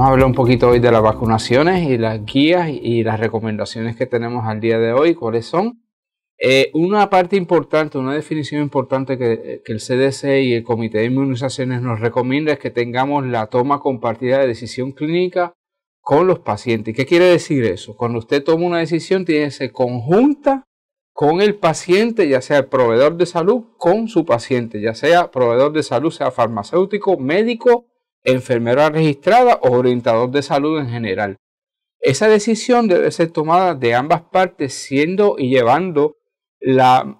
Vamos a hablar un poquito hoy de las vacunaciones y las guías y las recomendaciones que tenemos al día de hoy, cuáles son. Eh, una parte importante, una definición importante que, que, el CDC y el Comité de Inmunizaciones nos recomienda es que tengamos la toma compartida de decisión clínica con los pacientes. ¿Qué quiere decir eso? Cuando usted toma una decisión, tiene que ser conjunta con el paciente, ya sea el proveedor de salud, con su paciente, ya sea proveedor de salud, sea farmacéutico, médico enfermera registrada o orientador de salud en general. Esa decisión debe ser tomada de ambas partes, siendo y llevando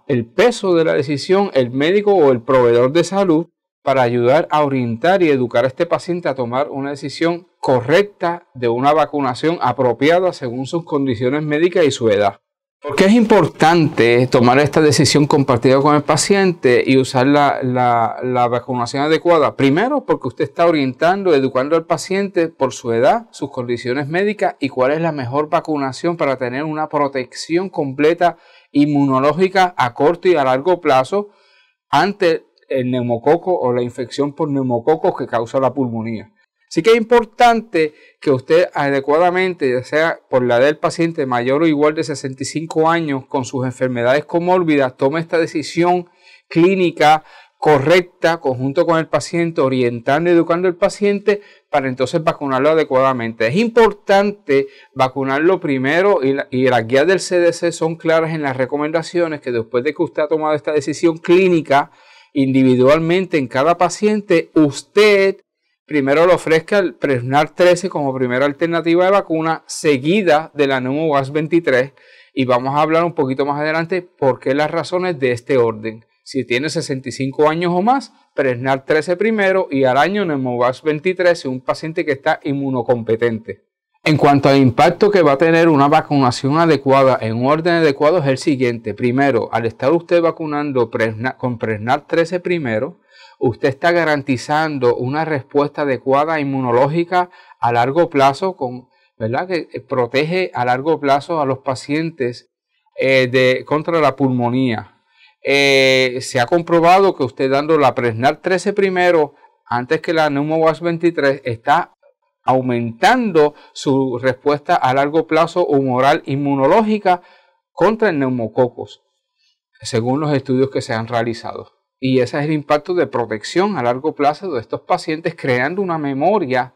el peso de la decisión el médico o el proveedor de salud para ayudar a orientar y educar a este paciente a tomar una decisión correcta de una vacunación apropiada según sus condiciones médicas y su edad. ¿Por qué es importante tomar esta decisión compartida con el paciente y usar la, vacunación adecuada? Primero, porque usted está orientando, educando al paciente por su edad, sus condiciones médicas y cuál es la mejor vacunación para tener una protección completa inmunológica a corto y a largo plazo ante el neumococo o la infección por neumococos que causa la pulmonía. Así que es importante que usted adecuadamente, ya sea por la del paciente mayor o igual de 65 años con sus enfermedades comórbidas, tome esta decisión clínica correcta, conjunto con el paciente, orientando y educando al paciente para entonces vacunarlo adecuadamente. Es importante vacunarlo primero y, y, las guías del CDC son claras en las recomendaciones que después de que usted ha tomado esta decisión clínica individualmente en cada paciente, usted primero le ofrezca el Presnar 13 como primera alternativa de vacuna, seguida de la NeumoWAS 23. Y vamos a hablar un poquito más adelante por qué las razones de este orden. Si tiene 65 años o más, Presnar 13 primero y al año NeumoVax 23 un paciente que está inmunocompetente. En cuanto al impacto que va a tener una vacunación adecuada en un orden adecuado es el siguiente. Primero, al estar usted vacunando con Presnar 13 primero, usted está garantizando una respuesta adecuada inmunológica a largo plazo, con, ¿verdad? que eh, protege a largo plazo a los pacientes eh, de, contra la pulmonía. Eh, se ha comprobado que usted dando la Presnar 13 primero antes que la Pneumovax 23 está aumentando su respuesta a largo plazo humoral inmunológica contra el neumococos, según los estudios que se han realizado. Y ese es el impacto de protección a largo plazo de estos pacientes, creando una memoria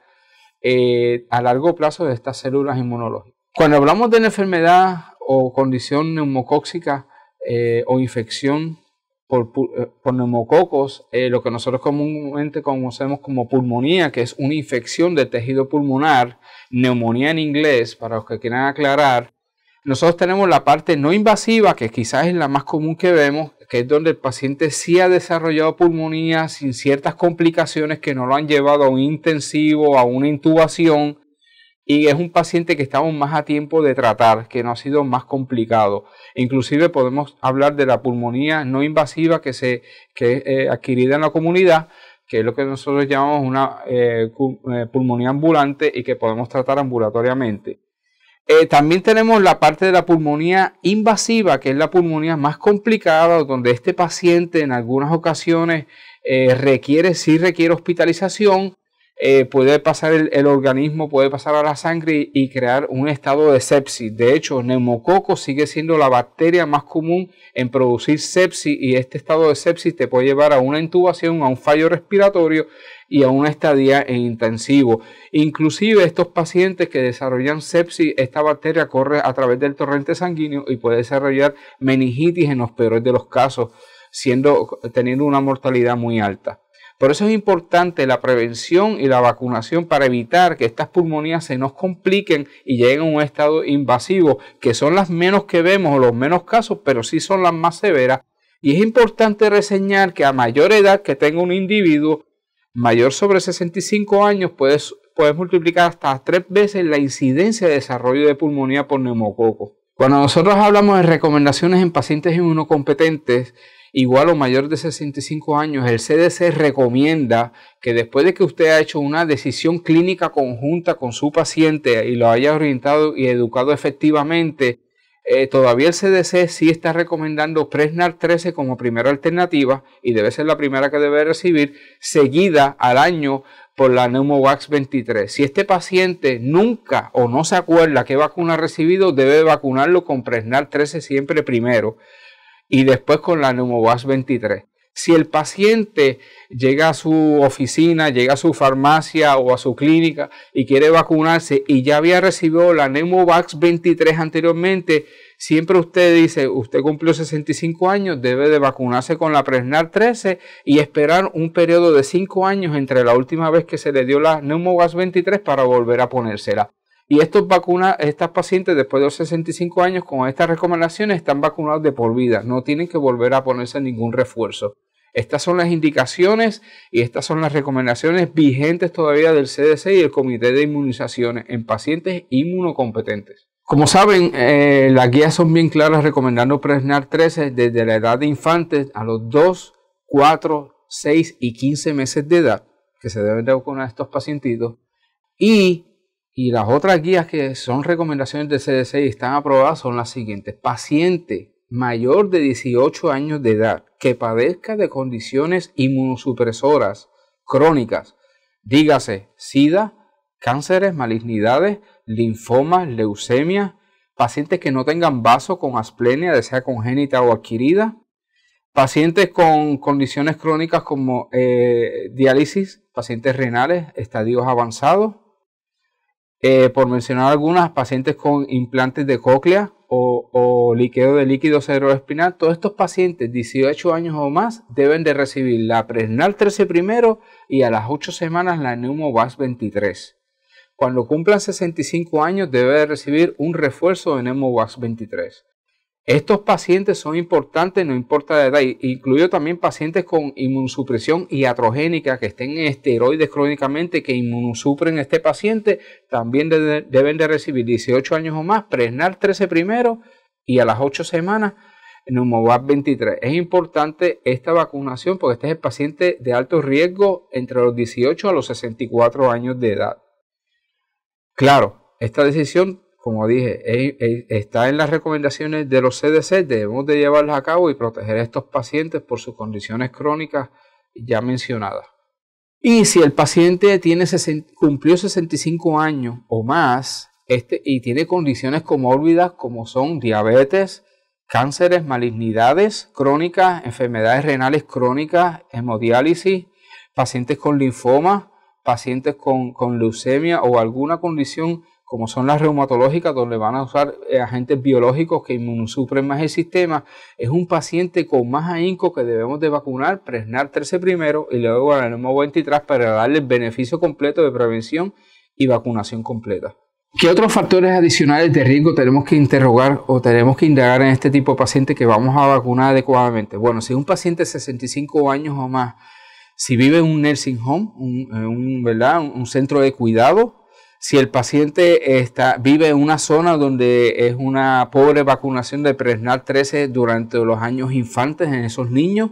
eh, a largo plazo de estas células inmunológicas. Cuando hablamos de una enfermedad o condición neumocóxica eh, o infección por, eh, por neumococos, lo que nosotros comúnmente conocemos como pulmonía, que es una infección de tejido pulmonar, neumonía en inglés, para los que quieran aclarar, nosotros tenemos la parte no invasiva, que quizás es la más común que vemos, que es donde el paciente sí ha desarrollado pulmonía sin ciertas complicaciones que no lo han llevado a un intensivo, a una intubación, y es un paciente que estamos más a tiempo de tratar, que no ha sido más complicado. Inclusive podemos hablar de la pulmonía no invasiva que se es eh, adquirida en la comunidad, que es lo que nosotros llamamos una eh, eh, pulmonía ambulante y que podemos tratar ambulatoriamente. Eh, también tenemos la parte de la pulmonía invasiva, que es la pulmonía más complicada, donde este paciente en algunas ocasiones eh, requiere, si requiere hospitalización, eh, puede pasar el, organismo, puede pasar a la sangre y, y, crear un estado de sepsis. De hecho, neumococo sigue siendo la bacteria más común en producir sepsis y este estado de sepsis te puede llevar a una intubación, a un fallo respiratorio y a una estadía en intensivo. Inclusive estos pacientes que desarrollan sepsis, esta bacteria corre a través del torrente sanguíneo y puede desarrollar meningitis en los peores de los casos, siendo, teniendo una mortalidad muy alta. Por eso es importante la prevención y la vacunación para evitar que estas pulmonías se nos compliquen y lleguen a un estado invasivo, que son las menos que vemos o los menos casos, pero sí son las más severas. Y es importante reseñar que a mayor edad que tenga un individuo, mayor sobre 65 años puedes, multiplicar hasta tres veces la incidencia de desarrollo de pulmonía por neumococo. Cuando nosotros hablamos de recomendaciones en pacientes inmunocompetentes, igual o mayor de 65 años, el CDC recomienda que después de que usted ha hecho una decisión clínica conjunta con su paciente y lo haya orientado y educado efectivamente, eh, todavía el CDC sí está recomendando Presnar 13 como primera alternativa y debe ser la primera que debe recibir, seguida al año por la Neumovax 23. Si este paciente nunca o no se acuerda qué vacuna ha recibido, debe vacunarlo con Presnar 13 siempre primero y después con la Neumovax 23. Si el paciente llega a su oficina, llega a su farmacia o a su clínica y quiere vacunarse y ya había recibido la Nemovax 23 anteriormente, siempre usted dice, usted cumplió 65 años, debe de vacunarse con la Presnar 13 y esperar un periodo de 5 años entre la última vez que se le dio la Neumovax 23 para volver a ponérsela. Y estos, vacunas, estas pacientes después de los 65 años con estas recomendaciones están vacunados de por vida, no tienen que volver a ponerse ningún refuerzo. Estas son las indicaciones y estas son las recomendaciones vigentes todavía del CDC y el Comité de Inmunizaciones en pacientes inmunocompetentes. Como saben, eh, las guías son bien claras recomendando Presnar 13 desde la edad de infantes a los 2, 4, 6 y 15 meses de edad que se deben de vacunar a estos pacientitos y y las otras guías que son recomendaciones de CDC y están aprobadas son las siguientes. Paciente mayor de 18 años de edad que padezca de condiciones inmunosupresoras crónicas, dígase SIDA, cánceres, malignidades, linfomas, leucemia. pacientes que no tengan vaso con asplenia, sea congénita o adquirida, pacientes con condiciones crónicas como eh, diálisis, pacientes renales, estadios avanzados, eh, por mencionar algunas, pacientes con implantes de cóclea o, líquido de líquido cerebroespinal, todos estos pacientes 18 años o más deben de recibir la Presnal 13 primero y a las 8 semanas la Neumovax 23. Cuando cumplan 65 años debe de recibir un refuerzo de Neumovax 23. Estos pacientes son importantes, no importa la edad, incluyo también pacientes con inmunosupresión iatrogénica que estén en esteroides crónicamente, que inmunosupren este paciente, también deben de recibir 18 años o más, Presnar 13 primero y a las 8 semanas Pneumovac 23. Es importante esta vacunación porque este es el paciente de alto riesgo entre los 18 a los 64 años de edad. Claro, esta decisión como dije, está en las recomendaciones de los CDC, debemos de llevarlas a cabo y proteger a estos pacientes por sus condiciones crónicas ya mencionadas. Y si el paciente tiene cumplió 65 años o más este, y tiene condiciones comórbidas como son diabetes, cánceres, malignidades crónicas, enfermedades renales crónicas, hemodiálisis, pacientes con linfoma, pacientes con, con leucemia o alguna condición como son las reumatológicas, donde van a usar eh, agentes biológicos que inmunosupren más el sistema, es un paciente con más ahínco que debemos de vacunar, presnar 13 primero y luego y 23 para darle el beneficio completo de prevención y vacunación completa. ¿Qué otros factores adicionales de riesgo tenemos que interrogar o tenemos que indagar en este tipo de paciente que vamos a vacunar adecuadamente? Bueno, si un paciente de 65 años o más, si vive en un nursing home, eh, ¿verdad? un centro de cuidado, si el paciente vive en una zona donde es una pobre vacunación de Presnar 13 durante los años infantes en esos niños,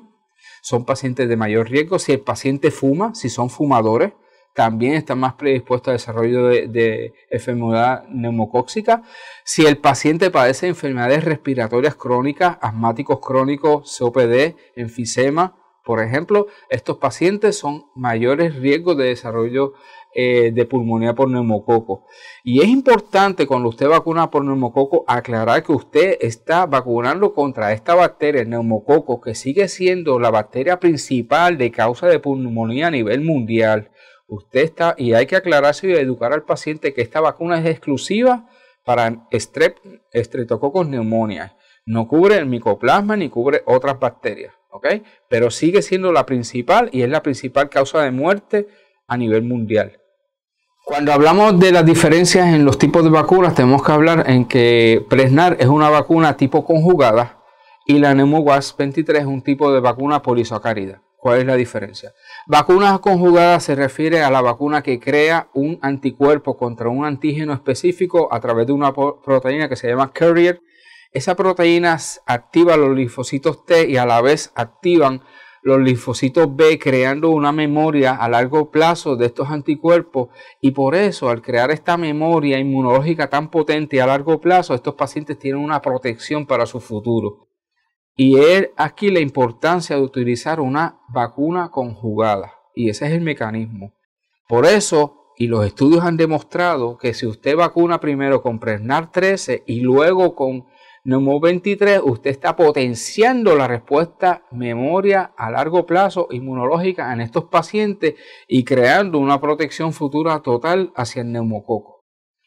son pacientes de mayor riesgo. Si el paciente fuma, si son fumadores, también están más predispuestos al desarrollo de, de enfermedad neumocóxica. Si el paciente padece enfermedades respiratorias crónicas, asmáticos crónicos, COPD, enfisema, por ejemplo, estos pacientes son mayores riesgos de desarrollo eh, de pulmonía por neumococo. Y es importante cuando usted vacuna por neumococo aclarar que usted está vacunando contra esta bacteria, el neumococo, que sigue siendo la bacteria principal de causa de pulmonía a nivel mundial. Usted está, y hay que aclararse y educar al paciente que esta vacuna es exclusiva para strep, streptococos neumonías No cubre el micoplasma ni cubre otras bacterias, Pero sigue siendo la principal y es la principal causa de muerte a nivel mundial. Cuando hablamos de las diferencias en los tipos de vacunas, tenemos que hablar en que Presnar es una vacuna tipo conjugada y la Nemugas 23 es un tipo de vacuna polisacárida. ¿Cuál es la diferencia? Vacunas conjugadas se refiere a la vacuna que crea un anticuerpo contra un antígeno específico a través de una proteína que se llama carrier. Esa proteína activa los linfocitos T y a la vez activan los linfocitos B creando una memoria a largo plazo de estos anticuerpos y por eso al crear esta memoria inmunológica tan potente a largo plazo, estos pacientes tienen una protección para su futuro. Y es aquí la importancia de utilizar una vacuna conjugada y ese es el mecanismo. Por eso y los estudios han demostrado que si usted vacuna primero con Presnar 13 y luego con Número 23, usted está potenciando la respuesta memoria a largo plazo inmunológica en estos pacientes y creando una protección futura total hacia el neumococo.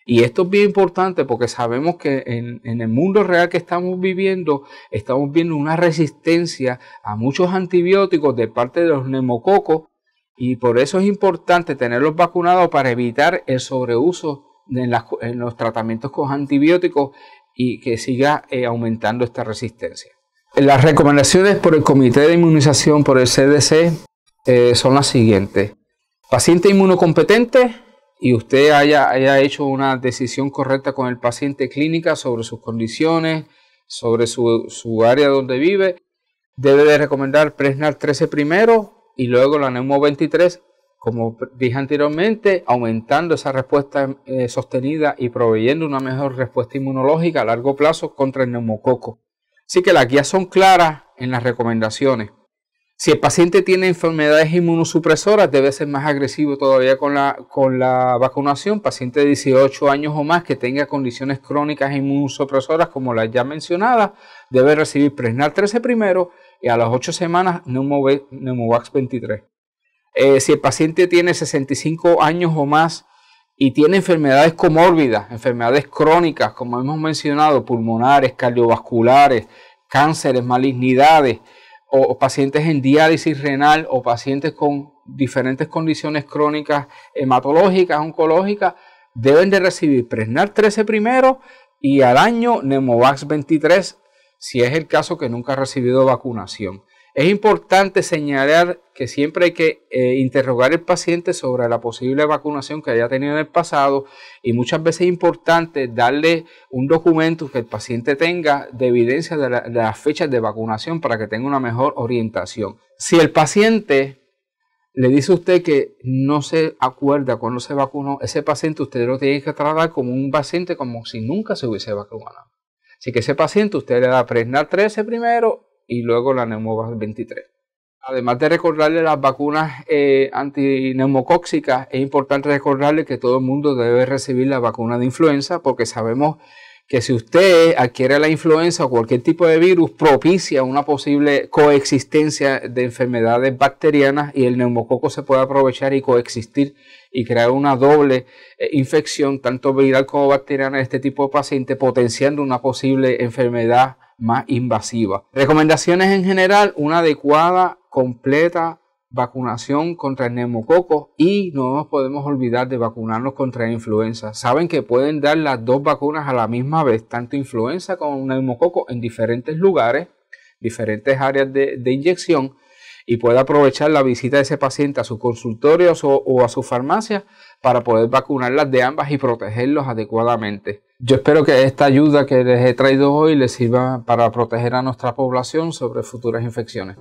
Y esto es bien importante porque sabemos que en, el mundo real que estamos viviendo, estamos viendo una resistencia a muchos antibióticos de parte de los neumococos y por eso es importante tenerlos vacunados para evitar el sobreuso en, los tratamientos con antibióticos y que siga eh, aumentando esta resistencia. Las recomendaciones por el Comité de Inmunización por el CDC eh, son las siguientes. Paciente inmunocompetente y usted haya, haya hecho una decisión correcta con el paciente clínica sobre sus condiciones, sobre su, área donde vive, debe de recomendar Presnar 13 primero y luego la Neumo 23 como dije anteriormente, aumentando esa respuesta eh, sostenida y proveyendo una mejor respuesta inmunológica a largo plazo contra el neumococo. Así que las guías son claras en las recomendaciones. Si el paciente tiene enfermedades inmunosupresoras, debe ser más agresivo todavía con la, con la vacunación. Paciente de 18 años o más que tenga condiciones crónicas inmunosupresoras como las ya mencionadas, debe recibir presnal 13 primero y a las 8 semanas Neumovax 23. Eh, si el paciente tiene 65 años o más y tiene enfermedades comórbidas, enfermedades crónicas, como hemos mencionado, pulmonares, cardiovasculares, cánceres, malignidades, o, pacientes en diálisis renal o pacientes con diferentes condiciones crónicas hematológicas, oncológicas, deben de recibir Presnar 13 primero y al año Nemovax 23 si es el caso que nunca ha recibido vacunación. Es importante señalar que siempre hay que eh, interrogar al paciente sobre la posible vacunación que haya tenido en el pasado y muchas veces es importante darle un documento que el paciente tenga de evidencia de, las fechas de vacunación para que tenga una mejor orientación. Si el paciente le dice a usted que no se acuerda cuando se vacunó, ese paciente usted lo tiene que tratar como un paciente como si nunca se hubiese vacunado. Así que ese paciente usted le da Presnar 13 primero y luego la neumovax 23. Además de recordarle las vacunas eh, antineumocóxicas, es importante recordarle que todo el mundo debe recibir la vacuna de influenza porque sabemos que si usted adquiere la influenza o cualquier tipo de virus, propicia una posible coexistencia de enfermedades bacterianas y el neumococo se puede aprovechar y coexistir y crear una doble eh, infección, tanto viral como bacteriana, en este tipo de paciente, potenciando una posible enfermedad más invasiva. Recomendaciones en general, una adecuada, completa vacunación contra el neumococo y no nos podemos olvidar de vacunarnos contra la influenza. Saben que pueden dar las dos vacunas a la misma vez, tanto influenza como neumococo en diferentes lugares, diferentes áreas de inyección y pueda aprovechar la visita de ese paciente a su consultorio o a su farmacia para poder vacunarlas de ambas y protegerlos adecuadamente. Yo espero que esta ayuda que les he traído hoy les sirva para proteger a nuestra población sobre futuras infecciones.